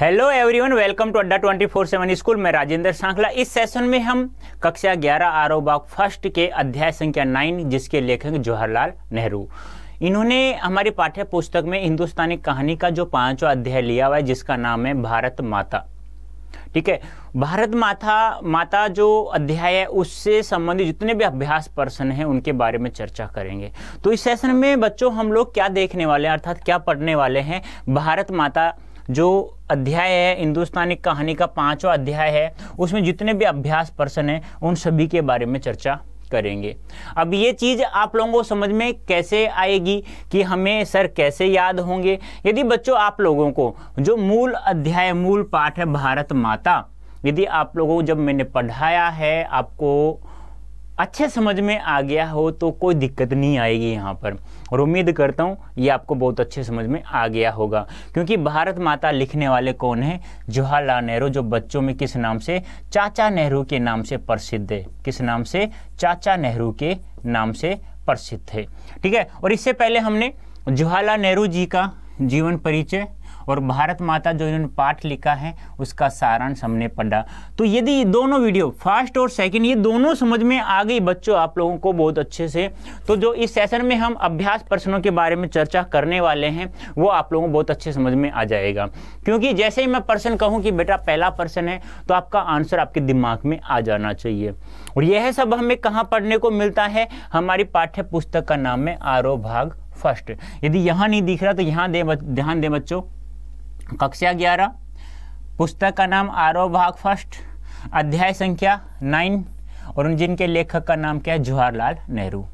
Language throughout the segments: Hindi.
hello everyone welcome to Adda twenty four seven school मैं राजेंद्र सांखला इस सेशन में हम कक्षा ग्यारह आरओ बाग फर्स्ट के अध्याय संख्या नाइन जिसके लेखक जवाहरलाल नेहरू इन्होंने हमारी पाठ्य पुस्तक में हिंदुस्तानी कहानी का जो पांचवा अध्याय लिया हुआ है जिसका नाम है भारत माता ठीक है भारत माता माता जो अध्याय है उससे संबंधित जितने भी अभ्यास प्रश्न हैं उनके बारे में चर्चा करेंगे तो इस सेशन में बच्चों हम लोग क्या देखने वाले हैं अर्थात क्या पढ़ने वाले हैं भारत माता जो अध्याय है हिंदुस्तानी कहानी का पाँचवा अध्याय है उसमें जितने भी अभ्यास पर्सन हैं उन सभी के बारे में चर्चा करेंगे अब ये चीज़ आप लोगों को समझ में कैसे आएगी कि हमें सर कैसे याद होंगे यदि बच्चों आप लोगों को जो मूल अध्याय मूल पाठ है भारत माता यदि आप लोगों को जब मैंने पढ़ाया है आपको अच्छे समझ में आ गया हो तो कोई दिक्कत नहीं आएगी यहाँ पर और उम्मीद करता हूँ ये आपको बहुत अच्छे समझ में आ गया होगा क्योंकि भारत माता लिखने वाले कौन हैं जवाहरलाल नेहरू जो बच्चों में किस नाम से चाचा नेहरू के नाम से प्रसिद्ध है किस नाम से चाचा नेहरू के नाम से प्रसिद्ध है ठीक है और इससे पहले हमने जवाहरलाल नेहरू जी का जीवन परिचय और भारत माता जो इन्होंने पाठ लिखा है उसका सारांश हमने पढ़ा तो यदि दोनों वीडियो फर्स्ट और सेकेंड ये दोनों समझ में आ गई बच्चों आप लोगों को बहुत अच्छे से तो जो इस सेशन में हम अभ्यास प्रश्नों के बारे में चर्चा करने वाले हैं वो आप लोगों को बहुत अच्छे समझ में आ जाएगा क्योंकि जैसे ही मैं प्रश्न कहूँ कि बेटा पहला प्रश्न है तो आपका आंसर आपके दिमाग में आ जाना चाहिए और यह सब हमें कहाँ पढ़ने को मिलता है हमारी पाठ्य पुस्तक का नाम है आरोह भाग फर्स्ट यदि यहाँ नहीं दिख रहा तो यहाँ दे ध्यान दें बच्चों कक्षा ग्यारह पुस्तक का नाम आरो भाग फर्स्ट अध्याय संख्या नाइन और उन जिनके लेखक का नाम क्या है जवाहरलाल नेहरू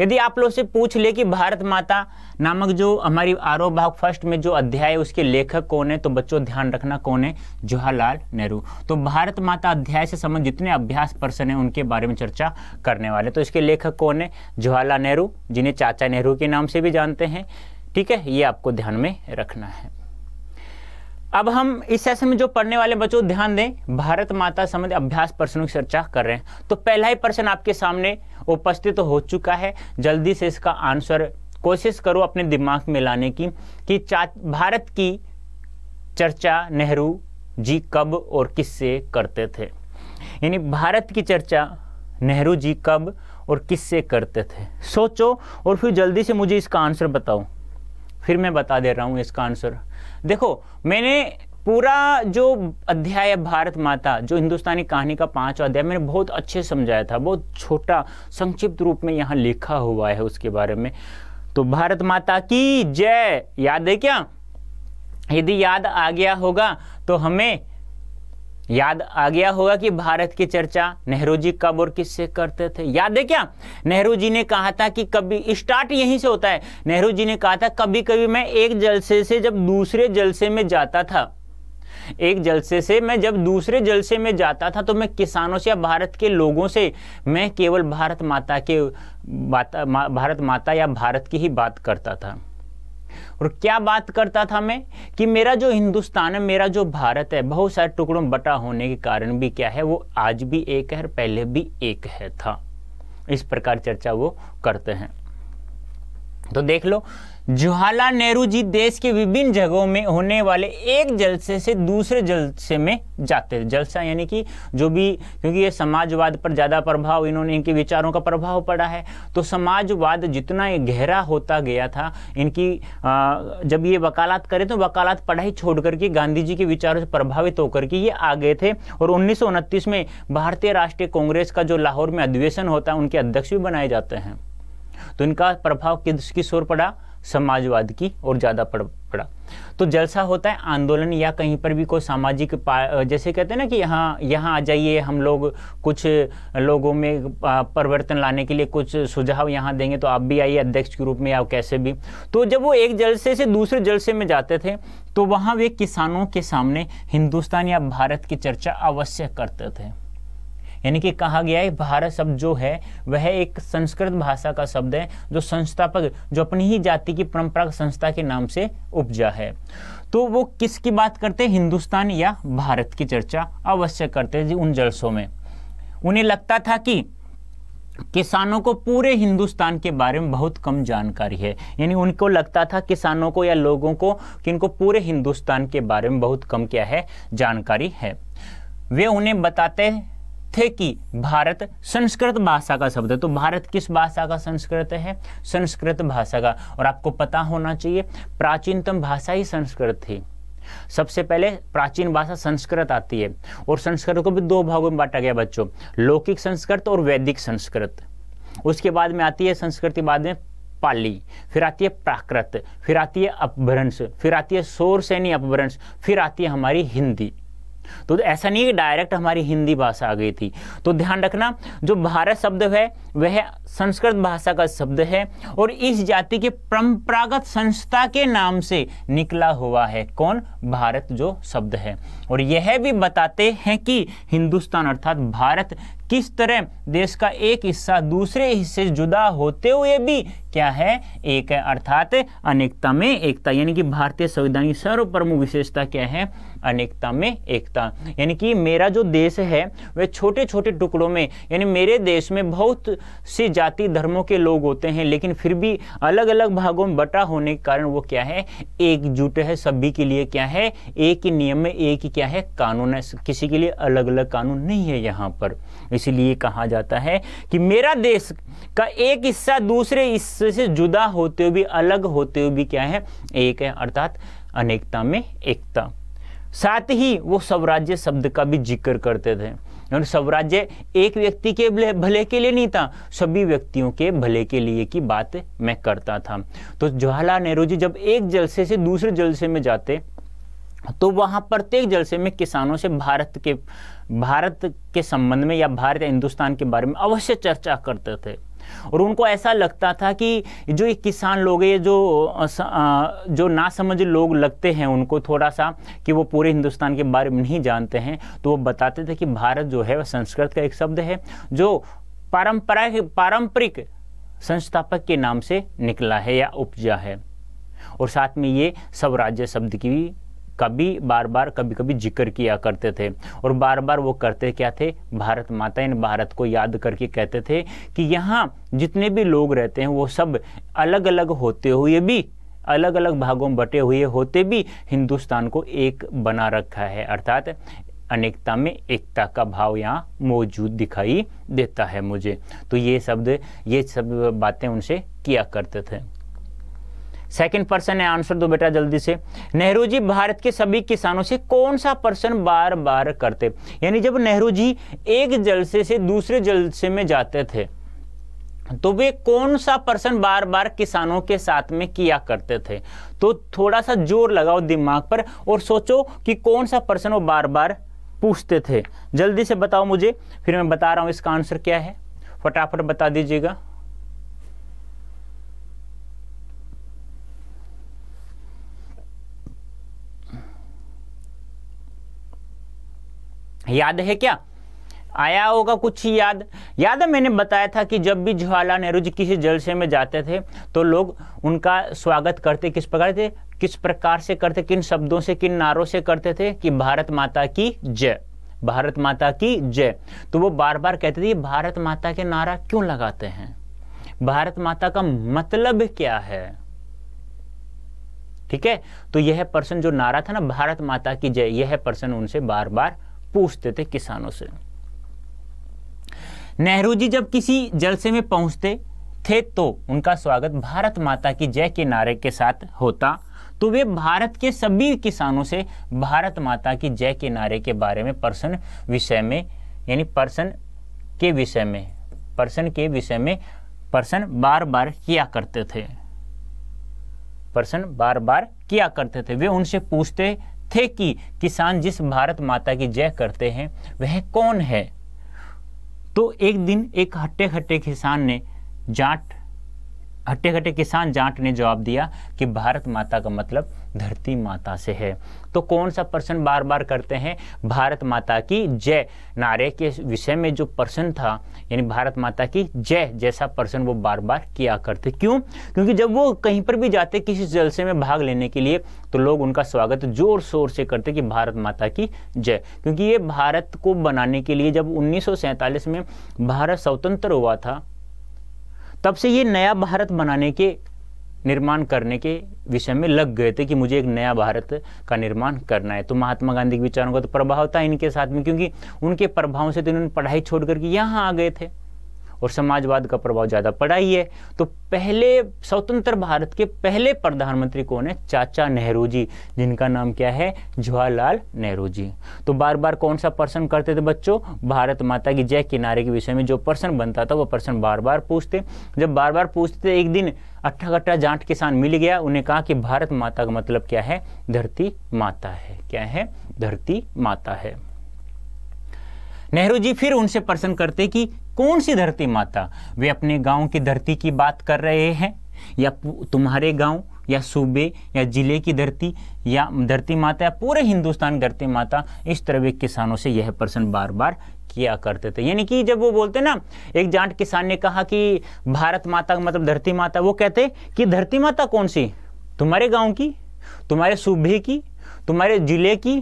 यदि आप लोग से पूछ ले कि भारत माता नामक जो हमारी आरो भाग फर्स्ट में जो अध्याय है उसके लेखक कौन है तो बच्चों ध्यान रखना कौन है जवाहरलाल नेहरू तो भारत माता अध्याय से संबंधित जितने अभ्यास पर्सन हैं उनके बारे में चर्चा करने वाले तो इसके लेखक कौन है जवाहरलाल नेहरू जिन्हें चाचा नेहरू के नाम से भी जानते हैं ठीक है ये आपको ध्यान में रखना है अब हम इस सेशन में जो पढ़ने वाले बच्चों ध्यान दें भारत माता समझ अभ्यास प्रश्नों की चर्चा कर रहे हैं तो पहला ही प्रश्न आपके सामने उपस्थित तो हो चुका है जल्दी से इसका आंसर कोशिश करो अपने दिमाग में लाने की कि भारत की चर्चा नेहरू जी कब और किससे करते थे यानी भारत की चर्चा नेहरू जी कब और किससे करते थे सोचो और फिर जल्दी से मुझे इसका आंसर बताओ फिर मैं बता दे रहा हूँ इसका आंसर देखो मैंने पूरा जो अध्याय भारत माता जो हिंदुस्तानी कहानी का पांचवा अध्याय मैंने बहुत अच्छे समझाया था बहुत छोटा संक्षिप्त रूप में यहाँ लिखा हुआ है उसके बारे में तो भारत माता की जय याद है क्या यदि याद आ गया होगा तो हमें याद आ गया होगा कि भारत की चर्चा नेहरू जी कब और किससे करते थे याद है क्या नेहरू जी ने कहा था कि कभी स्टार्ट यहीं से होता है नेहरू जी ने कहा था कभी कभी मैं एक जलसे से जब दूसरे जलसे में जाता था एक जलसे से मैं जब दूसरे जलसे में जाता था तो मैं किसानों से या भारत के लोगों से मैं केवल भारत माता के भारत माता या भारत की ही बात करता था और क्या बात करता था मैं कि मेरा जो हिंदुस्तान है मेरा जो भारत है बहुत सारे टुकड़ों बटा होने के कारण भी क्या है वो आज भी एक है और पहले भी एक है था इस प्रकार चर्चा वो करते हैं तो देख लो जवाहरलाल नेहरू जी देश के विभिन्न जगहों में होने वाले एक जलसे से दूसरे जलसे में जाते थे जलसा यानी कि जो भी क्योंकि ये समाजवाद पर ज़्यादा प्रभाव इन्होंने इनके विचारों का प्रभाव पड़ा है तो समाजवाद जितना गहरा होता गया था इनकी आ, जब ये वकालत करें तो वकालत पढ़ाई छोड़ करके गांधी जी के विचारों से प्रभावित होकर के ये आ गए थे और उन्नीस में भारतीय राष्ट्रीय कांग्रेस का जो लाहौर में अधिवेशन होता है उनके अध्यक्ष भी बनाए जाते हैं तो इनका प्रभाव किस किस ओर पड़ा समाजवाद की ओर ज़्यादा पड़ पड़ा तो जलसा होता है आंदोलन या कहीं पर भी कोई सामाजिक जैसे कहते हैं ना कि यहाँ यहाँ आ जाइए हम लोग कुछ लोगों में परिवर्तन लाने के लिए कुछ सुझाव यहाँ देंगे तो आप भी आइए अध्यक्ष के रूप में या कैसे भी तो जब वो एक जलसे से दूसरे जलसे में जाते थे तो वहाँ वे किसानों के सामने हिंदुस्तान या भारत की चर्चा अवश्य करते थे यानी कि कहा गया है भारत शब्द जो है वह एक संस्कृत भाषा का शब्द है जो संस्थापक जो अपनी ही जाति की परंपरा संस्था के नाम से उपजा है तो वो किसकी बात करते हैं हिंदुस्तान या भारत की चर्चा अवश्य करते हैं उन जलसों में उन्हें लगता था कि किसानों को पूरे हिंदुस्तान के बारे में बहुत कम जानकारी है यानी उनको लगता था किसानों को या लोगों को कि इनको पूरे हिंदुस्तान के बारे में बहुत कम क्या है जानकारी है वे उन्हें बताते थे कि भारत संस्कृत भाषा का शब्द है तो भारत किस भाषा का संस्कृत है संस्कृत भाषा का और आपको पता होना चाहिए प्राचीनतम भाषा ही संस्कृत थी सबसे पहले प्राचीन भाषा संस्कृत आती है और संस्कृत को भी दो भागों में बांटा गया बच्चों लौकिक संस्कृत और वैदिक संस्कृत उसके बाद में आती है संस्कृति बाद में पाली फिर आती है प्राकृत फिर आती है अपभ्रंश फिर आती है सोर सैनी अपभ्रंश फिर आती है हमारी हिंदी तो ऐसा नहीं कि डायरेक्ट हमारी हिंदी भाषा आ गई थी तो ध्यान रखना जो भारत शब्द है वह संस्कृत भाषा का शब्द है और इस जाति के परंपरागत संस्था के नाम से निकला हुआ है कौन भारत जो शब्द है और यह भी बताते हैं कि हिंदुस्तान अर्थात भारत किस तरह देश का एक हिस्सा दूसरे हिस्से से जुदा होते हुए भी क्या है एक है अर्थात अनेकता में एकता यानी कि भारतीय संविधान की सर्व प्रमुख विशेषता क्या है अनेकता में एकता यानी कि मेरा जो देश है वह छोटे छोटे टुकड़ों में यानी मेरे देश में बहुत से जाति धर्मों के लोग होते हैं लेकिन फिर भी अलग अलग भागों में बटा होने के कारण वो क्या है एकजुट है सभी के लिए क्या है एक ही नियम में एक ही क्या है कानून है किसी के लिए अलग अलग कानून नहीं है यहाँ पर इसीलिए कहा जाता है कि मेरा देश का एक हिस्सा दूसरे हिस्से से जुदा होते हुए भी अलग होते हुए भी क्या है एक है अर्थात अनेकता में एकता साथ ही वो स्वराज्य शब्द का भी जिक्र करते थे और स्वराज्य एक व्यक्ति के भले के लिए नहीं था सभी व्यक्तियों के भले के लिए की बात मैं करता था तो जवाहरलाल नेहरू जी जब एक जलसे से दूसरे जलसे में जाते तो वहाँ प्रत्येक जलसे में किसानों से भारत के भारत के संबंध में या भारत या हिंदुस्तान के बारे में अवश्य चर्चा करते थे और उनको ऐसा लगता था कि जो ये किसान लोग ये जो जो नासमझ लोग लगते हैं उनको थोड़ा सा कि वो पूरे हिंदुस्तान के बारे में नहीं जानते हैं तो वो बताते थे कि भारत जो है वह संस्कृत का एक शब्द है जो पारंपरा पारंपरिक संस्थापक के नाम से निकला है या उपजा है और साथ में ये स्वराज्य शब्द की भी का भी बार बार कभी कभी जिक्र किया करते थे और बार बार वो करते क्या थे भारत माता इन भारत को याद करके कहते थे कि यहाँ जितने भी लोग रहते हैं वो सब अलग अलग होते हुए भी अलग अलग भागों में बटे हुए होते भी हिंदुस्तान को एक बना रखा है अर्थात अनेकता में एकता का भाव यहाँ मौजूद दिखाई देता है मुझे तो ये शब्द ये सब बातें उनसे किया करते थे सेकंड पर्सन है आंसर दो बेटा जल्दी से नेहरू जी भारत के सभी किसानों से कौन सा पर्सन बार बार करते यानी जब नेहरू जी एक जलसे से दूसरे जलसे में जाते थे तो वे कौन सा पर्सन बार बार किसानों के साथ में किया करते थे तो थोड़ा सा जोर लगाओ दिमाग पर और सोचो कि कौन सा पर्सन वो बार बार पूछते थे जल्दी से बताओ मुझे फिर मैं बता रहा हूं इसका आंसर क्या है फटाफट बता दीजिएगा याद है क्या आया होगा कुछ ही याद याद है मैंने बताया था कि जब भी जवाहरलाल नेहरू जी किसी जलसे में जाते थे तो लोग उनका स्वागत करते किस प्रकार थे किस प्रकार से करते किन शब्दों से किन नारों से करते थे कि भारत माता की जय भारत माता की जय तो वो बार बार कहते थे भारत माता के नारा क्यों लगाते हैं भारत माता का मतलब क्या है ठीक है तो यह पर्सन जो नारा था ना भारत माता की जय यह पर्सन उनसे बार बार पूछते थे किसानों से नेहरू जी जब किसी जलसे में पहुंचते थे तो उनका स्वागत भारत माता की जय के नारे के साथ होता तो वे भारत के सभी किसानों से भारत माता की जय के नारे के बारे में पर्सन विषय में यानी पर्सन के विषय में पर्सन के विषय में पर्सन बार बार किया करते थे पर्सन बार बार किया करते थे वे उनसे पूछते थे कि किसान जिस भारत माता की जय करते हैं वह कौन है तो एक दिन एक हट्टे खट्टे किसान ने जाट हट्टे कट्टे किसान जाट ने जवाब दिया कि भारत माता का मतलब धरती माता से है तो कौन सा प्रश्न बार बार करते हैं भारत माता की जय नारे के विषय में जो प्रश्न था यानी भारत माता की जय जैसा प्रश्न वो बार बार किया करते क्यों क्योंकि जब वो कहीं पर भी जाते किसी जलसे में भाग लेने के लिए तो लोग उनका स्वागत जोर शोर से करते कि भारत माता की जय क्योंकि ये भारत को बनाने के लिए जब उन्नीस में भारत स्वतंत्र हुआ था तब से ये नया भारत बनाने के निर्माण करने के विषय में लग गए थे कि मुझे एक नया भारत का निर्माण करना है तो महात्मा गांधी के विचारों का तो प्रभाव था इनके साथ में क्योंकि उनके प्रभाव से तो इन्होंने पढ़ाई छोड़ करके यहाँ आ गए थे और समाजवाद का प्रभाव ज़्यादा पड़ा ही है तो पहले स्वतंत्र भारत के पहले प्रधानमंत्री कौन है चाचा नेहरू जी जिनका नाम क्या है जवाहरलाल नेहरू जी तो बार बार कौन सा प्रश्न करते थे बच्चों भारत माता की जय किनारे के विषय में जो प्रश्न बनता था वो प्रश्न बार बार पूछते जब बार बार पूछते थे एक दिन अट्ठा कट्ठा जाट किसान मिल गया उन्हें कहा कि भारत माता का मतलब क्या है धरती माता है क्या है धरती माता है नेहरू जी फिर उनसे प्रश्न करते कि कौन सी धरती माता वे अपने गांव की धरती की बात कर रहे हैं या तुम्हारे गांव या सूबे या जिले की धरती या धरती माता या पूरे हिंदुस्तान धरती माता इस तरह के किसानों से यह प्रश्न बार बार किया करते थे यानी कि जब वो बोलते ना एक जाट किसान ने कहा कि भारत माता मतलब धरती माता वो कहते कि धरती माता कौन सी तुम्हारे गांव की तुम्हारे सूबे की तुम्हारे जिले की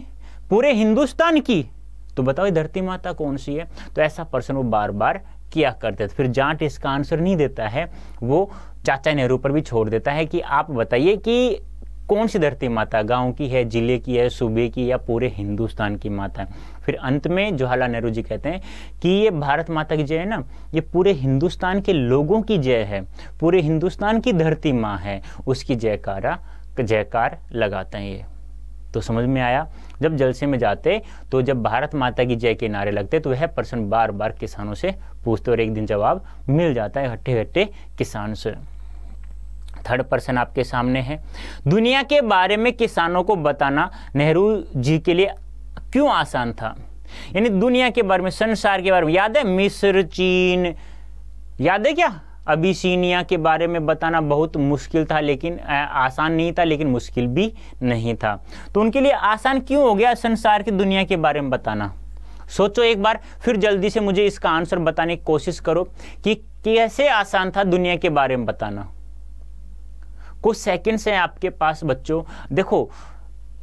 पूरे हिंदुस्तान की तो बताओ धरती माता कौन सी है तो ऐसा प्रश्न वो बार बार किया करते थे फिर जाट इसका आंसर नहीं देता है वो चाचा नेहरू पर भी छोड़ देता है कि आप बताइए कि कौन सी धरती माता गांव की है जिले की है सूबे की या पूरे हिंदुस्तान की माता है फिर अंत में जवाहरलाल नेहरू जी कहते हैं कि ये भारत माता की जय है ना ये पूरे हिंदुस्तान के लोगों की जय है पूरे हिंदुस्तान की धरती माँ है उसकी जयकारा जयकार लगाते हैं ये तो समझ में आया जब जलसे में जाते तो जब भारत माता की जय के नारे लगते तो वह प्रश्न बार बार किसानों से पूछते और एक दिन जवाब मिल जाता है हट्टे हट्टे किसान से थर्ड पर्सन आपके सामने है दुनिया के बारे में किसानों को बताना नेहरू जी के लिए क्यों आसान था यानी दुनिया के बारे में संसार के बारे में याद है मिस्र चीन याद है क्या अबिसिनिया के बारे में बताना बहुत मुश्किल था लेकिन आसान नहीं था लेकिन मुश्किल भी नहीं था तो उनके लिए आसान क्यों हो गया संसार की दुनिया के बारे में बताना सोचो एक बार फिर जल्दी से मुझे इसका आंसर बताने की कोशिश करो कि कैसे आसान था दुनिया के बारे में बताना कुछ सेकंड्स से हैं आपके पास बच्चों देखो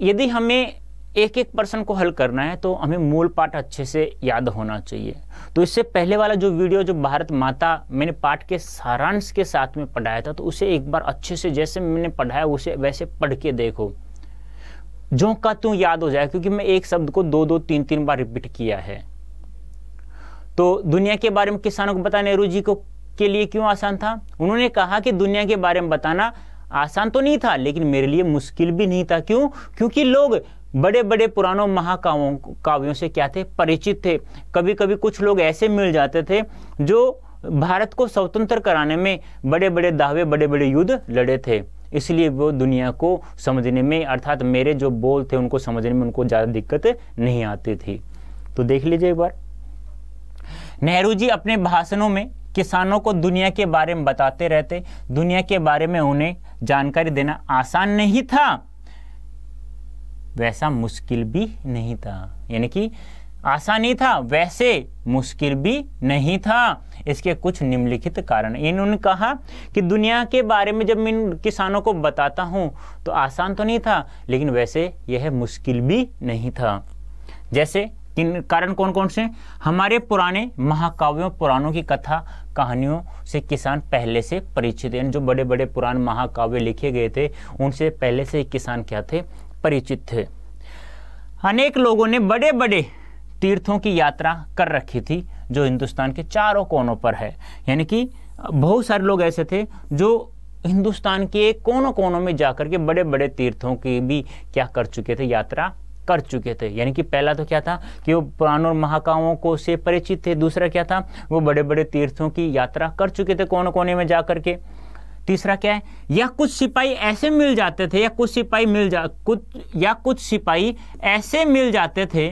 यदि हमें एक एक पर्सन को हल करना है तो हमें मूल पाठ अच्छे से याद होना चाहिए तो इससे पहले वाला जो वीडियो जो भारत माता मैंने पाठ के सारांश के साथ में पढ़ाया था तो उसे एक बार अच्छे से जैसे मैंने पढ़ाया उसे वैसे पढ़ के देखो जो का तू याद हो जाए क्योंकि मैं एक शब्द को दो दो तीन तीन बार रिपीट किया है तो दुनिया के बारे में किसानों को बताया नेहरू जी को के लिए क्यों आसान था उन्होंने कहा कि दुनिया के बारे में बताना आसान तो नहीं था लेकिन मेरे लिए मुश्किल भी नहीं था क्यों क्योंकि लोग बड़े बड़े पुरानों महाकाव्यों काव्यों से क्या थे परिचित थे कभी कभी कुछ लोग ऐसे मिल जाते थे जो भारत को स्वतंत्र कराने में बड़े बड़े दावे बड़े बड़े युद्ध लड़े थे इसलिए वो दुनिया को समझने में अर्थात मेरे जो बोल थे उनको समझने में उनको ज़्यादा दिक्कत नहीं आती थी तो देख लीजिए एक बार नेहरू जी अपने भाषणों में किसानों को दुनिया के बारे में बताते रहते दुनिया के बारे में उन्हें जानकारी देना आसान नहीं था वैसा मुश्किल भी नहीं था यानी कि आसानी था वैसे मुश्किल भी नहीं था इसके कुछ निम्नलिखित कारण इन्होंने कहा कि दुनिया के बारे में जब मैं इन किसानों को बताता हूँ तो आसान तो नहीं था लेकिन वैसे यह मुश्किल भी नहीं था जैसे किन कारण कौन कौन से हमारे पुराने महाकाव्यों पुराणों की कथा कहानियों से किसान पहले से परिचित यानी जो बड़े बड़े पुराण महाकाव्य लिखे गए थे उनसे पहले से किसान क्या थे परिचित थे अनेक लोगों ने बड़े बड़े तीर्थों की यात्रा कर रखी थी जो हिंदुस्तान के चारों कोनों पर है यानी कि बहुत सारे लोग ऐसे थे जो हिंदुस्तान के कोनों कोनों में जाकर के बड़े बड़े तीर्थों की भी क्या कर चुके थे यात्रा कर चुके थे यानी कि पहला तो क्या था कि वो पुराणों महाकावों को से परिचित थे दूसरा क्या था वो बड़े बड़े तीर्थों की यात्रा कर चुके थे कोने कोने में जा के तीसरा क्या है या कुछ सिपाही ऐसे मिल जाते थे या कुछ सिपाही मिल जा कुछ या कुछ सिपाही ऐसे मिल जाते थे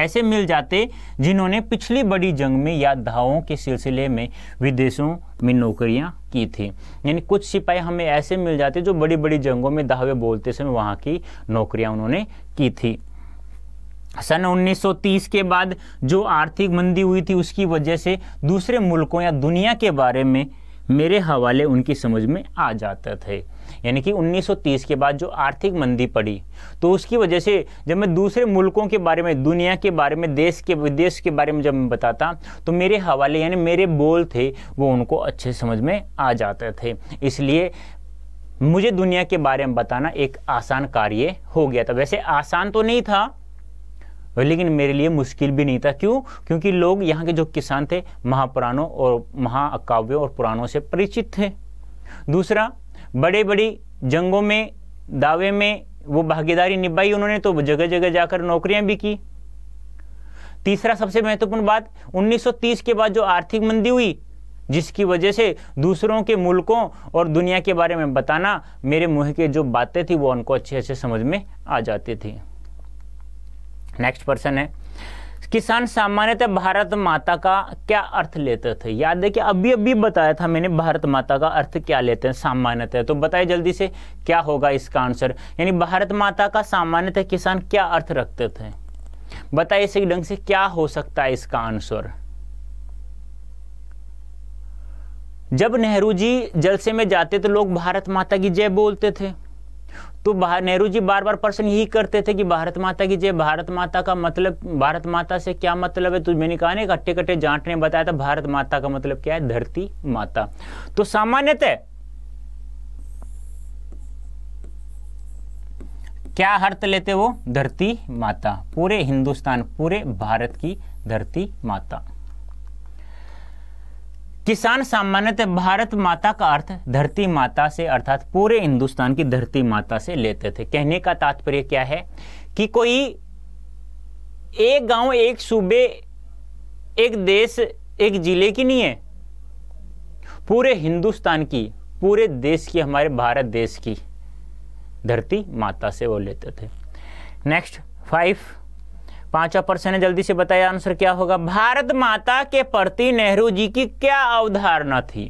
ऐसे मिल जाते जिन्होंने पिछली बड़ी जंग में या धावों के सिलसिले में विदेशों में नौकरियां की थी यानी कुछ सिपाही हमें ऐसे मिल जाते जो बड़ी बड़ी जंगों में दावे बोलते समय वहाँ की नौकरियां उन्होंने की थी सन 1930 के बाद जो आर्थिक मंदी हुई थी उसकी वजह से दूसरे मुल्कों या दुनिया के बारे में मेरे हवाले उनकी समझ में आ जाता थे यानी कि 1930 के बाद जो आर्थिक मंदी पड़ी तो उसकी वजह से जब मैं दूसरे मुल्कों के बारे में दुनिया के बारे में देश के विदेश के बारे में जब मैं बताता तो मेरे हवाले यानी मेरे बोल थे वो उनको अच्छे समझ में आ जाते थे इसलिए मुझे दुनिया के बारे में बताना एक आसान कार्य हो गया था वैसे आसान तो नहीं था लेकिन मेरे लिए मुश्किल भी नहीं था क्यों क्योंकि लोग यहाँ के जो किसान थे महापुराणों और महाकाव्यों और पुराणों से परिचित थे दूसरा बड़े बड़ी जंगों में दावे में वो भागीदारी निभाई उन्होंने तो जगह जगह जाकर नौकरियां भी की तीसरा सबसे महत्वपूर्ण बात 1930 के बाद जो आर्थिक मंदी हुई जिसकी वजह से दूसरों के मुल्कों और दुनिया के बारे में बताना मेरे मुँह के जो बातें थी वो उनको अच्छे अच्छे समझ में आ जाती थी नेक्स्ट पर्सन है किसान सामान्यतः भारत माता का क्या अर्थ लेते थे याद है कि अभी अभी बताया था मैंने भारत माता का अर्थ क्या लेते हैं सामान्यतः तो बताए जल्दी से क्या होगा इसका आंसर यानी भारत माता का सामान्यतः किसान क्या अर्थ रखते थे बताइए सही ढंग से क्या हो सकता है इसका आंसर जब नेहरू जी जलसे में जाते तो लोग भारत माता की जय बोलते थे तो नेहरू जी बार बार प्रश्न यही करते थे कि भारत माता की जय भारत माता का मतलब भारत माता से क्या मतलब है तो मैंने कहा ना कट्टे कट्टे जाट ने बताया था भारत माता का मतलब क्या है धरती माता तो सामान्यतः क्या अर्थ लेते वो धरती माता पूरे हिंदुस्तान पूरे भारत की धरती माता किसान सामान्यतः भारत माता का अर्थ धरती माता से अर्थात पूरे हिंदुस्तान की धरती माता से लेते थे कहने का तात्पर्य क्या है कि कोई एक गांव एक सूबे एक देश एक जिले की नहीं है पूरे हिंदुस्तान की पूरे देश की हमारे भारत देश की धरती माता से वो लेते थे नेक्स्ट फाइव पांचवा प्रश्न है जल्दी से बताया आंसर क्या होगा भारत माता के प्रति नेहरू जी की क्या अवधारणा थी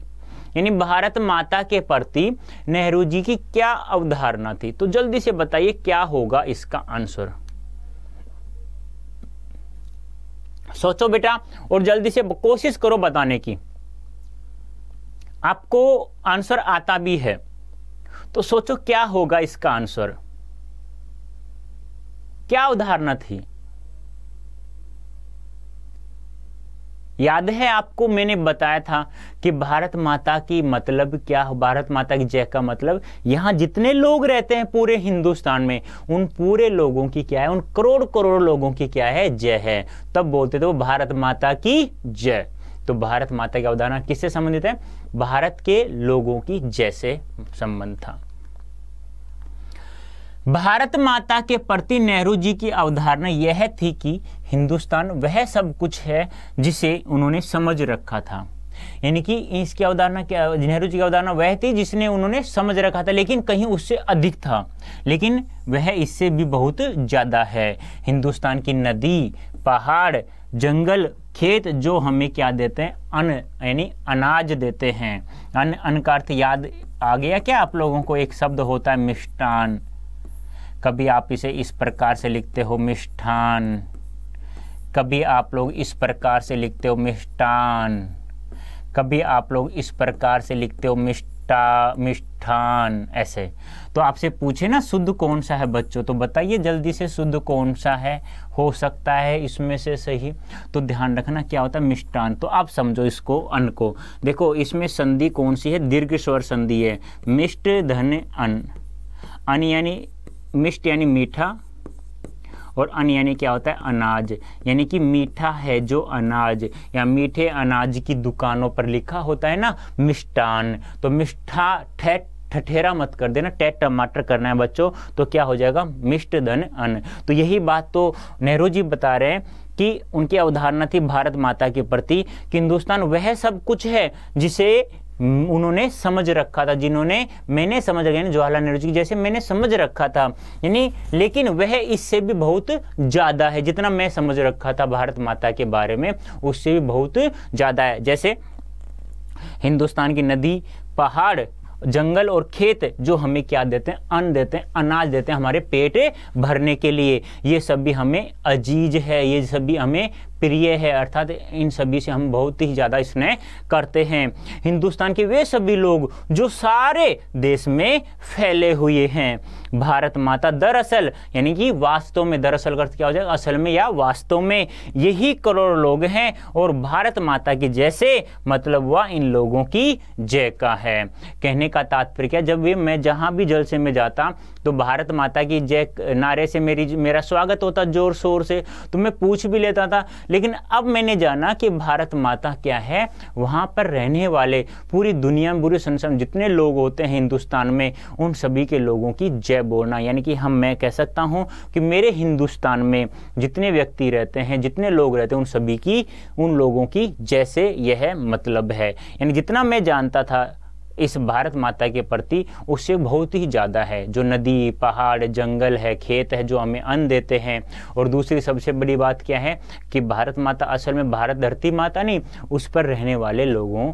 यानी भारत माता के प्रति नेहरू जी की क्या अवधारणा थी तो जल्दी से बताइए क्या होगा इसका आंसर सोचो बेटा और जल्दी से कोशिश करो बताने की आपको आंसर आता भी है तो सोचो क्या होगा इसका आंसर क्या उदाहरण थी याद है आपको मैंने बताया था कि भारत माता की मतलब क्या भारत माता की जय का मतलब यहाँ जितने लोग रहते हैं पूरे हिंदुस्तान में उन पूरे लोगों की क्या है उन करोड़ करोड़ लोगों की क्या है जय है तब बोलते थे वो भारत माता की जय तो भारत माता की अवधारणा किससे संबंधित है भारत के लोगों की जय से संबंध था भारत माता के प्रति नेहरू जी की अवधारणा यह थी कि हिंदुस्तान वह सब कुछ है जिसे उन्होंने समझ रखा था यानी कि इसकी अवधारणा क्या नेहरू जी की अवधारणा वह थी जिसने उन्होंने समझ रखा था लेकिन कहीं उससे अधिक था लेकिन वह इससे भी बहुत ज़्यादा है हिंदुस्तान की नदी पहाड़ जंगल खेत जो हमें क्या देते हैं अन यानी अनाज देते हैं अन अन का अर्थ याद आ गया क्या आप लोगों को एक शब्द होता है मिष्टान कभी आप इसे इस प्रकार से लिखते हो मिष्ठान कभी आप लोग इस प्रकार से लिखते हो मिष्ठान कभी आप लोग इस प्रकार से लिखते हो मिष्टा मिष्ठान ऐसे तो आपसे पूछे ना शुद्ध कौन सा है बच्चों तो बताइए जल्दी से शुद्ध कौन सा है हो सकता है इसमें से सही तो ध्यान रखना क्या होता है मिष्टान तो आप समझो इसको अन को देखो इसमें संधि कौन सी है दीर्घ स्वर संधि है मिष्ट धन अन अन यानी मिष्ट यानी मीठा और अन यानी क्या होता है अनाज यानी कि मीठा है जो अनाज या मीठे अनाज की दुकानों पर लिखा होता है ना मिष्टान तो मिष्ठा ठे ठठेरा मत कर देना टैट टमाटर करना है बच्चों तो क्या हो जाएगा मिष्ट धन अन तो यही बात तो नेहरू जी बता रहे हैं कि उनकी अवधारणा थी भारत माता के प्रति कि हिंदुस्तान वह सब कुछ है जिसे उन्होंने समझ रखा था जिन्होंने मैंने समझ रखा यानी जवाहरलाल नेहरू जी जैसे मैंने समझ रखा था यानी लेकिन वह इससे भी बहुत ज़्यादा है जितना मैं समझ रखा था भारत माता के बारे में उससे भी बहुत ज़्यादा है जैसे हिंदुस्तान की नदी पहाड़ जंगल और खेत जो हमें क्या देते हैं अन्न देते हैं अनाज देते हैं हमारे पेट भरने के लिए ये सब भी हमें अजीज है ये सब भी हमें प्रिय है अर्थात इन सभी से हम बहुत ही ज़्यादा स्नेह करते हैं हिंदुस्तान के वे सभी लोग जो सारे देश में फैले हुए हैं भारत माता दरअसल यानी कि वास्तव में दरअसल अर्थ क्या हो जाएगा असल में या वास्तव में यही करोड़ लोग हैं और भारत माता की जैसे मतलब वह इन लोगों की जय का है कहने का तात्पर्य क्या जब भी मैं जहाँ भी जलसे में जाता तो भारत माता की जय नारे से मेरी मेरा स्वागत होता जोर शोर से तो मैं पूछ भी लेता था लेकिन अब मैंने जाना कि भारत माता क्या है वहाँ पर रहने वाले पूरी दुनिया में पूरे संसार जितने लोग होते हैं हिंदुस्तान में उन सभी के लोगों की जय बोलना यानी कि हम मैं कह सकता हूँ कि मेरे हिंदुस्तान में जितने व्यक्ति रहते हैं जितने लोग रहते हैं उन सभी की उन लोगों की जैसे यह मतलब है यानी जितना मैं जानता था इस भारत माता के प्रति उससे बहुत ही ज़्यादा है जो नदी पहाड़ जंगल है खेत है जो हमें अन्न देते हैं और दूसरी सबसे बड़ी बात क्या है कि भारत माता असल में भारत धरती माता नहीं उस पर रहने वाले लोगों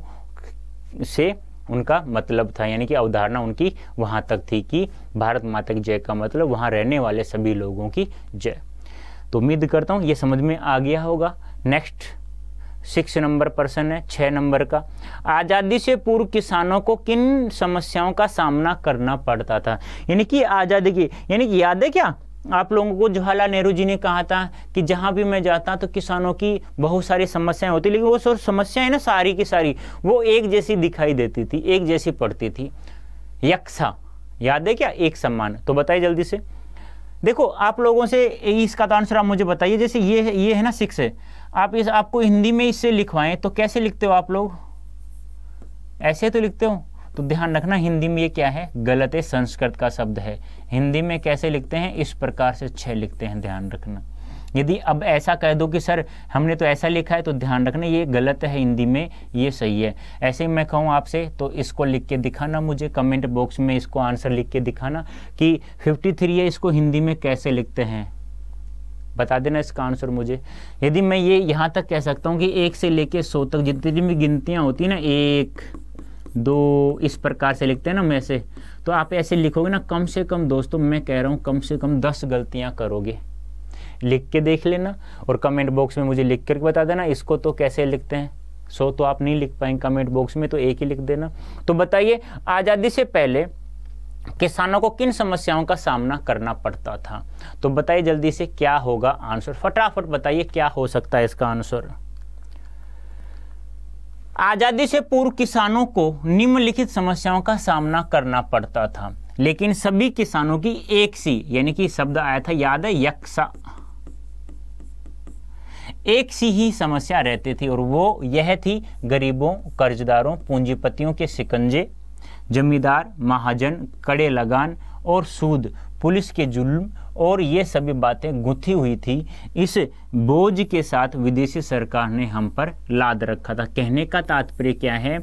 से उनका मतलब था यानी कि अवधारणा उनकी वहाँ तक थी कि भारत माता की जय का मतलब वहाँ रहने वाले सभी लोगों की जय तो उम्मीद करता हूँ ये समझ में आ गया होगा नेक्स्ट सिक्स नंबर पर्सन है छः नंबर का आज़ादी से पूर्व किसानों को किन समस्याओं का सामना करना पड़ता था यानी कि आज़ादी की यानी कि याद है क्या आप लोगों को जवाहरलाल नेहरू जी ने कहा था कि जहाँ भी मैं जाता तो किसानों की बहुत सारी समस्याएं होती लेकिन वो सब समस्याएं ना सारी की सारी वो एक जैसी दिखाई देती थी एक जैसी पड़ती थी यक्षा याद है क्या एक सम्मान तो बताइए जल्दी से देखो आप लोगों से इसका तो आंसर आप मुझे बताइए जैसे ये ये है ना सिक्स है आप इस आपको हिंदी में इससे लिखवाएं तो कैसे लिखते हो आप लोग ऐसे तो लिखते हो तो ध्यान रखना हिंदी में ये क्या है गलत है संस्कृत का शब्द है हिंदी में कैसे लिखते हैं इस प्रकार से छः लिखते हैं ध्यान रखना यदि अब ऐसा कह दो कि सर हमने तो ऐसा लिखा है तो ध्यान रखना ये गलत है हिंदी में ये सही है ऐसे ही मैं कहूँ आपसे तो इसको लिख के दिखाना मुझे कमेंट बॉक्स में इसको आंसर लिख के दिखाना कि 53 है इसको हिंदी में कैसे लिखते हैं बता देना इसका आंसर मुझे यदि मैं ये यहाँ तक कह सकता हूँ कि एक से लेके सौ तक जितनी भी गिनतियाँ होती हैं ना एक दो इस प्रकार से लिखते हैं ना मैं से तो आप ऐसे लिखोगे ना कम से कम दोस्तों मैं कह रहा हूँ कम से कम दस गलतियाँ करोगे लिख के देख लेना और कमेंट बॉक्स में मुझे लिख करके बता देना इसको तो कैसे लिखते हैं सो तो आप नहीं लिख पाएंगे कमेंट बॉक्स में तो एक ही लिख देना तो बताइए आज़ादी से पहले किसानों को किन समस्याओं का सामना करना पड़ता था तो बताइए जल्दी से क्या होगा आंसर फटाफट बताइए क्या हो सकता है इसका आंसर आज़ादी से पूर्व किसानों को निम्नलिखित समस्याओं का सामना करना पड़ता था लेकिन सभी किसानों की एक सी यानी कि शब्द आया था याद है यक्षा एक सी ही समस्या रहती थी और वो यह थी गरीबों कर्जदारों पूंजीपतियों के शिकंजे जमींदार महाजन कड़े लगान और सूद पुलिस के जुल्म और ये सभी बातें गुथी हुई थी इस बोझ के साथ विदेशी सरकार ने हम पर लाद रखा था कहने का तात्पर्य क्या है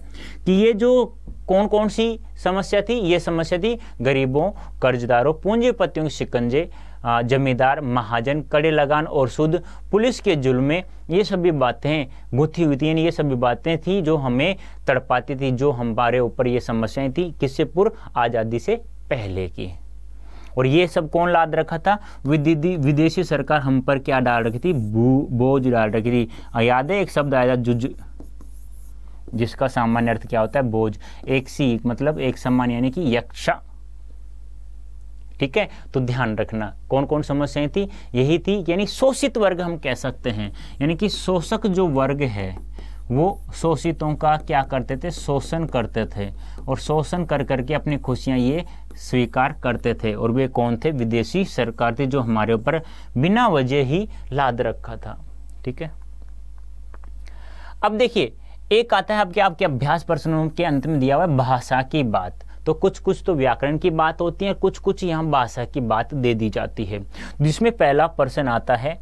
कि ये जो कौन कौन सी समस्या थी ये समस्या थी गरीबों कर्जदारों पूंजीपतियों के शिकंजे जमींदार महाजन कड़े लगान और शुद्ध पुलिस के जुल्म ये सभी बातें गुथी हुई थी यानी ये सभी बातें थी जो हमें तड़पाती थी जो हमारे ऊपर ये समस्याएं थी किससे पूर्व आज़ादी से पहले की और ये सब कौन लाद रखा था विदेशी सरकार हम पर क्या डाल रखी थी बोझ डाल रखी थी याद है एक शब्द आया था जुज जिसका सामान्य अर्थ क्या होता है बोझ एक सी मतलब एक सम्मान यानी कि यक्षा ठीक है तो ध्यान रखना कौन कौन समस्याएं थी यही थी यानी शोषित वर्ग हम कह सकते हैं यानी कि शोषक जो वर्ग है वो शोषितों का क्या करते थे शोषण करते थे और शोषण कर करके अपनी खुशियाँ ये स्वीकार करते थे और वे कौन थे विदेशी सरकार थे जो हमारे ऊपर बिना वजह ही लाद रखा था ठीक है अब देखिए एक आता है आपके आपके अभ्यास प्रश्नों के अंत में दिया हुआ है भाषा की बात तो कुछ कुछ तो व्याकरण की बात होती है कुछ कुछ यहाँ भाषा की बात दे दी जाती है जिसमें पहला प्रश्न आता है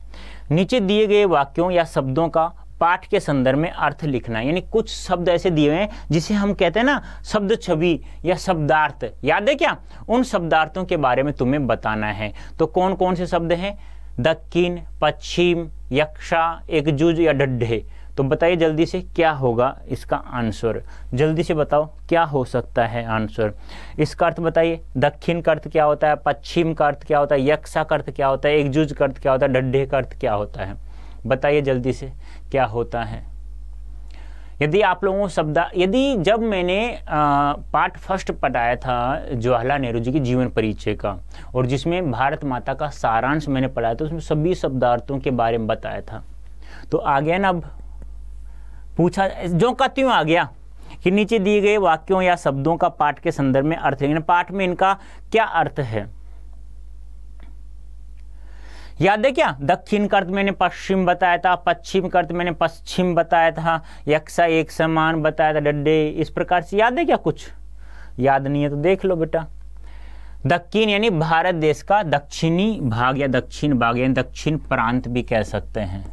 नीचे दिए गए वाक्यों या शब्दों का पाठ के संदर्भ में अर्थ लिखना यानी कुछ शब्द ऐसे दिए हुए हैं जिसे हम कहते हैं ना शब्द छवि या शब्दार्थ याद है क्या उन शब्दार्थों के बारे में तुम्हें बताना है तो कौन कौन से शब्द हैं दक्षिण पश्चिम यक्षा एकजुज या डड्ढे तो बताइए जल्दी से क्या होगा इसका आंसर जल्दी से बताओ क्या हो सकता है आंसर इसका अर्थ बताइए दक्षिण का अर्थ क्या होता है पश्चिम का अर्थ क्या होता है यक्षा का अर्थ क्या होता है एकजुज का अर्थ क्या होता है डड्ढे का अर्थ क्या होता है बताइए जल्दी से क्या होता है यदि आप लोगों को यदि जब मैंने पार्ट फर्स्ट पढ़ाया था जवाहरलाल नेहरू जी के जीवन परिचय का और जिसमें भारत माता का सारांश मैंने पढ़ाया था उसमें सभी शब्दार्थों के बारे में बताया था तो आ गया ना अब पूछा जो का त्यों आ गया कि नीचे दिए गए वाक्यों या शब्दों का पाठ के संदर्भ में अर्थ है पाठ में इनका क्या अर्थ है याद है क्या दक्षिण कर्त मैंने पश्चिम बताया था पश्चिम कर्त मैंने पश्चिम बताया था यक्षा एक समान बताया था डड्डे इस प्रकार से याद है क्या कुछ याद नहीं है तो देख लो बेटा दक्षिण यानी भारत देश का दक्षिणी भाग या दक्षिण भाग यानी दक्षिण प्रांत भी कह सकते हैं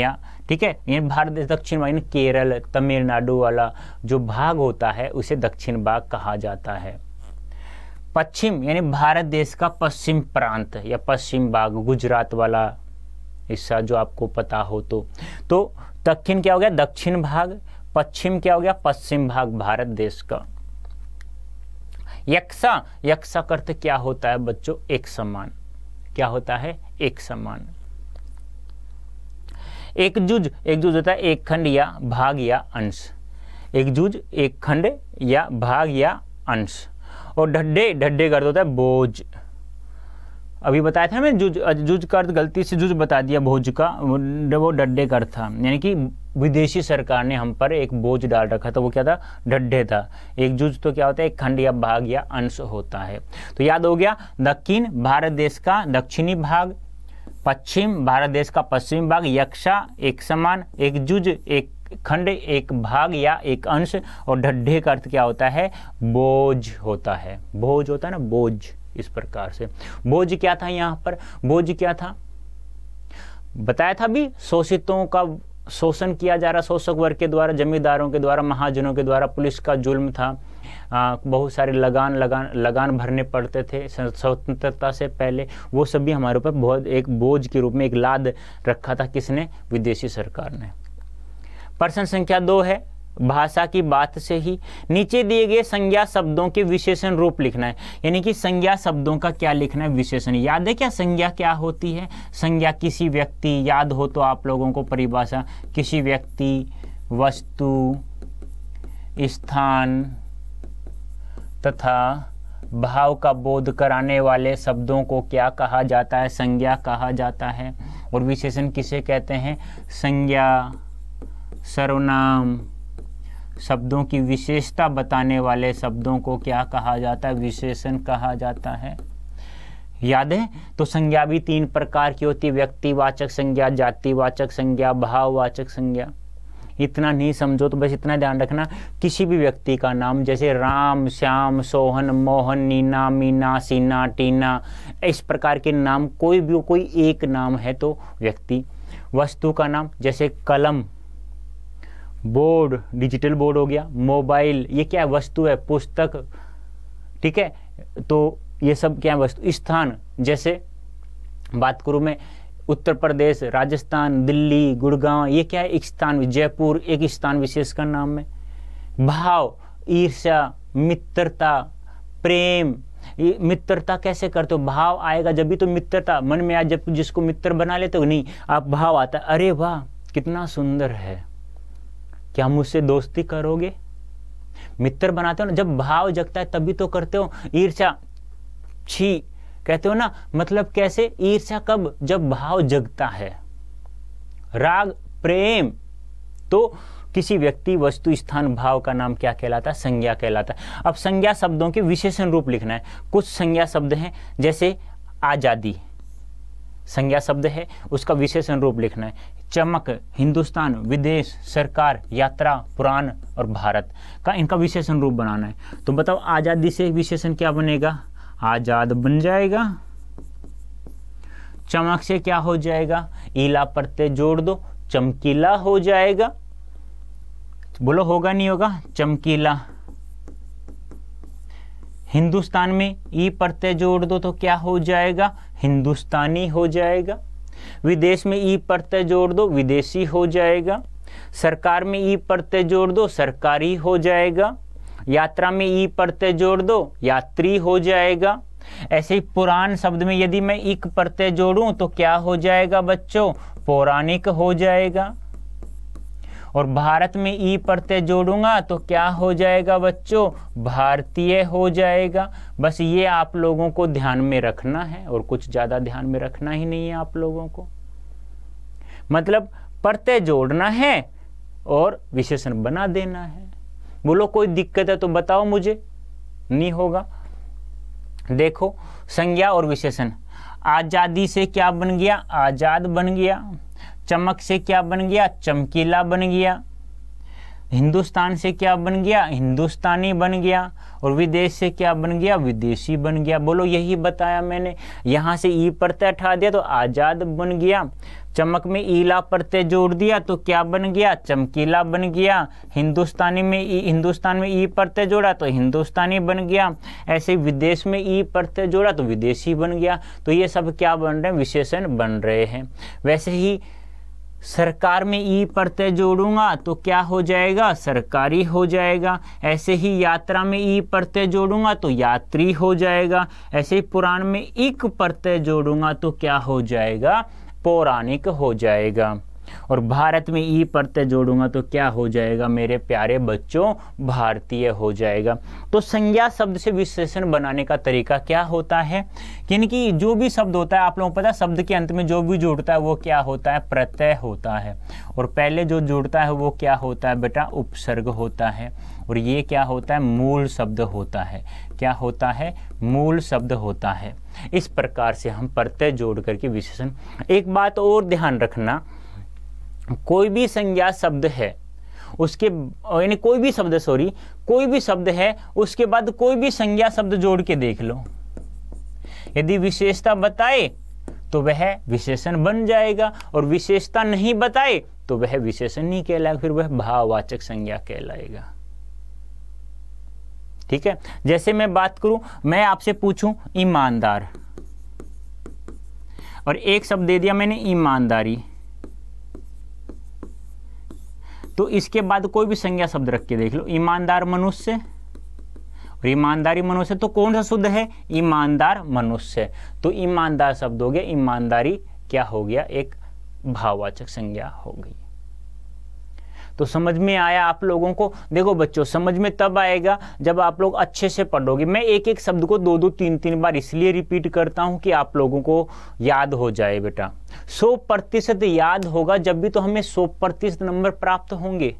या ठीक है यानी भारत देश दक्षिण भाग केरल तमिलनाडु वाला जो भाग होता है उसे दक्षिण भाग कहा जाता है पश्चिम यानी भारत देश का पश्चिम प्रांत या पश्चिम भाग गुजरात वाला हिस्सा जो आपको पता हो तो तो दक्षिण क्या हो गया दक्षिण भाग पश्चिम क्या हो गया पश्चिम भाग भारत देश का यक्षा यक्षा करते क्या होता है बच्चों एक समान क्या होता है एक समान एक जुज एक जुज होता है एक खंड या भाग या अंश एक जुज एक खंड या भाग या अंश और ढड्ढे ढड्ढे का होता है बोझ अभी बताया था मैं जुज जुज कर गलती से जुज बता दिया भोज का वो डड्डे कर था यानी कि विदेशी सरकार ने हम पर एक बोझ डाल रखा था वो क्या था डड्ढे था एक जुज तो क्या होता है एक खंड या भाग या अंश होता है तो याद हो गया दक्षिण भारत देश का दक्षिणी भाग पश्चिम भारत देश का पश्चिम भाग यक्षा एक समान एक जुज एक खंड एक भाग या एक अंश और ढड्ढे का अर्थ क्या होता है बोझ होता है बोझ होता है ना बोझ इस प्रकार से बोझ क्या था यहाँ पर बोझ क्या था बताया था भी शोषितों का शोषण किया जा रहा शोषक वर्ग के द्वारा जमींदारों के द्वारा महाजनों के द्वारा पुलिस का जुल्म था बहुत सारे लगान लगान लगान भरने पड़ते थे स्वतंत्रता से पहले वो सब भी हमारे ऊपर बहुत एक बोझ के रूप में एक लाद रखा था किसने विदेशी सरकार ने प्रश्न संख्या दो है भाषा की बात से ही नीचे दिए गए संज्ञा शब्दों के विशेषण रूप लिखना है यानी कि संज्ञा शब्दों का क्या लिखना है विशेषण याद है क्या संज्ञा क्या होती है संज्ञा किसी व्यक्ति याद हो तो आप लोगों को परिभाषा किसी व्यक्ति वस्तु स्थान तथा भाव का बोध कराने वाले शब्दों को क्या कहा जाता है संज्ञा कहा जाता है और विशेषण किसे कहते हैं संज्ञा सर्वनाम शब्दों की विशेषता बताने वाले शब्दों को क्या कहा जाता है विशेषण कहा जाता है याद है तो संज्ञा भी तीन प्रकार की होती है व्यक्तिवाचक संज्ञा जातिवाचक संज्ञा भाववाचक संज्ञा इतना नहीं समझो तो बस इतना ध्यान रखना किसी भी व्यक्ति का नाम जैसे राम श्याम सोहन मोहन नीना मीना सीना टीना इस प्रकार के नाम कोई भी कोई एक नाम है तो व्यक्ति वस्तु का नाम जैसे कलम बोर्ड डिजिटल बोर्ड हो गया मोबाइल ये क्या है वस्तु है पुस्तक ठीक है तो ये सब क्या है वस्तु स्थान जैसे बात करूँ मैं उत्तर प्रदेश राजस्थान दिल्ली गुड़गांव ये क्या है एक स्थान जयपुर एक स्थान विशेष का नाम है भाव ईर्ष्या मित्रता प्रेम मित्रता कैसे करते हो भाव आएगा जब भी तो मित्रता मन में आज जब जिसको मित्र बना लेते हो नहीं आप भाव आता अरे वाह कितना सुंदर है क्या मुझसे दोस्ती करोगे मित्र बनाते हो ना जब भाव जगता है तभी तो करते हो ईर्षा छी कहते हो ना मतलब कैसे ईर्ष्या कब जब भाव जगता है राग प्रेम तो किसी व्यक्ति वस्तु स्थान भाव का नाम क्या कहलाता है संज्ञा कहलाता है अब संज्ञा शब्दों के विशेषण रूप लिखना है कुछ संज्ञा शब्द हैं जैसे आज़ादी संज्ञा शब्द है उसका विशेषण रूप लिखना है चमक हिंदुस्तान विदेश सरकार यात्रा पुराण और भारत का इनका विशेषण रूप बनाना है तो बताओ आज़ादी से विशेषण क्या बनेगा आज़ाद बन जाएगा चमक से क्या हो जाएगा ईला परते जोड़ दो चमकीला हो जाएगा बोलो होगा नहीं होगा चमकीला हिंदुस्तान में ई परते जोड़ दो तो क्या हो जाएगा हिंदुस्तानी हो जाएगा विदेश में ई परते जोड़ दो विदेशी हो जाएगा सरकार में ई परते जोड़ दो सरकारी हो जाएगा यात्रा में ई प्रत्यय जोड़ दो यात्री हो जाएगा ऐसे ही पुराण शब्द में यदि मैं इक प्रत्यय जोड़ूं तो क्या हो जाएगा बच्चों पौराणिक हो जाएगा और भारत में ई प्रत्यय जोड़ूंगा तो क्या हो जाएगा बच्चों भारतीय हो जाएगा बस ये आप लोगों को ध्यान में रखना है और कुछ ज़्यादा ध्यान में रखना ही नहीं है आप लोगों को मतलब प्रत्यय जोड़ना है और विशेषण बना देना है बोलो कोई दिक्कत है तो बताओ मुझे नहीं होगा देखो संज्ञा और विशेषण आज़ादी से क्या बन गया आज़ाद बन गया चमक से क्या बन गया चमकीला बन गया हिंदुस्तान से क्या बन गया हिंदुस्तानी बन गया और विदेश से क्या बन गया विदेशी बन गया बोलो यही बताया मैंने यहाँ से ई प्रत्यय हटा दिया तो आज़ाद बन गया चमक में ईला प्रत्यय जोड़ दिया तो क्या बन गया चमकीला बन गया हिंदुस्तानी में ई हिंदुस्तान में ई प्रत्यय जोड़ा तो हिंदुस्तानी बन गया ऐसे विदेश में ई प्रत्यय जोड़ा तो विदेशी बन गया तो ये सब क्या बन रहे हैं विशेषण बन रहे हैं वैसे ही सरकार में ई प्रत्यय जोड़ूंगा तो क्या हो जाएगा सरकारी हो जाएगा ऐसे ही यात्रा में ई प्रत्यय जोड़ूंगा तो यात्री हो जाएगा ऐसे ही पुराण में इक प्रत्यय जोड़ूंगा तो क्या हो जाएगा पौराणिक हो जाएगा और भारत में ई प्रत्यय जोड़ूंगा तो क्या हो जाएगा मेरे प्यारे बच्चों भारतीय हो जाएगा तो संज्ञा शब्द से विशेषण बनाने का तरीका क्या होता है यानी कि जो भी शब्द होता है आप लोगों को पता है शब्द के अंत में जो भी जोड़ता है वो क्या होता है प्रत्यय होता है और पहले जो जुड़ता है वो क्या होता है बेटा उपसर्ग होता है और ये क्या होता है मूल शब्द होता है क्या होता है मूल शब्द होता है इस प्रकार से हम प्रत्यय जोड़ करके विशेषण एक बात और ध्यान रखना कोई भी संज्ञा शब्द है उसके यानी कोई भी शब्द सॉरी कोई भी शब्द है उसके बाद कोई भी संज्ञा शब्द जोड़ के देख लो यदि विशेषता बताए तो वह विशेषण बन जाएगा और विशेषता नहीं बताए तो वह विशेषण नहीं कहलाएगा फिर वह भाववाचक संज्ञा कहलाएगा ठीक है जैसे मैं बात करूं मैं आपसे पूछूं ईमानदार और एक शब्द दे दिया मैंने ईमानदारी तो इसके बाद कोई भी संज्ञा शब्द रख के देख लो ईमानदार मनुष्य और ईमानदारी मनुष्य तो कौन सा शुद्ध है ईमानदार मनुष्य तो ईमानदार शब्द हो गया ईमानदारी क्या हो गया एक भाववाचक संज्ञा हो गई तो समझ में आया आप लोगों को देखो बच्चों समझ में तब आएगा जब आप लोग अच्छे से पढ़ोगे मैं एक एक शब्द को दो दो तीन तीन बार इसलिए रिपीट करता हूं कि आप लोगों को याद हो जाए बेटा सौ प्रतिशत याद होगा जब भी तो हमें सौ प्रतिशत नंबर प्राप्त होंगे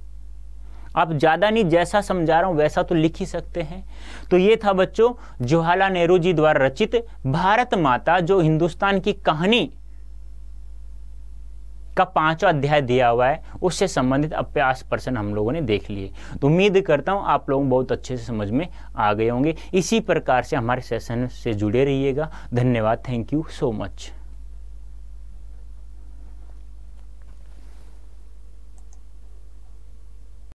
आप ज़्यादा नहीं जैसा समझा रहा हूं वैसा तो लिख ही सकते हैं तो ये था बच्चों जवाहरलाल नेहरू जी द्वारा रचित भारत माता जो हिंदुस्तान की कहानी का पांचवा अध्याय दिया हुआ है उससे संबंधित अभ्यास प्रश्न हम लोगों ने देख लिए तो उम्मीद करता हूँ आप लोग बहुत अच्छे से समझ में आ गए होंगे इसी प्रकार से हमारे सेशन से जुड़े रहिएगा धन्यवाद थैंक यू सो मच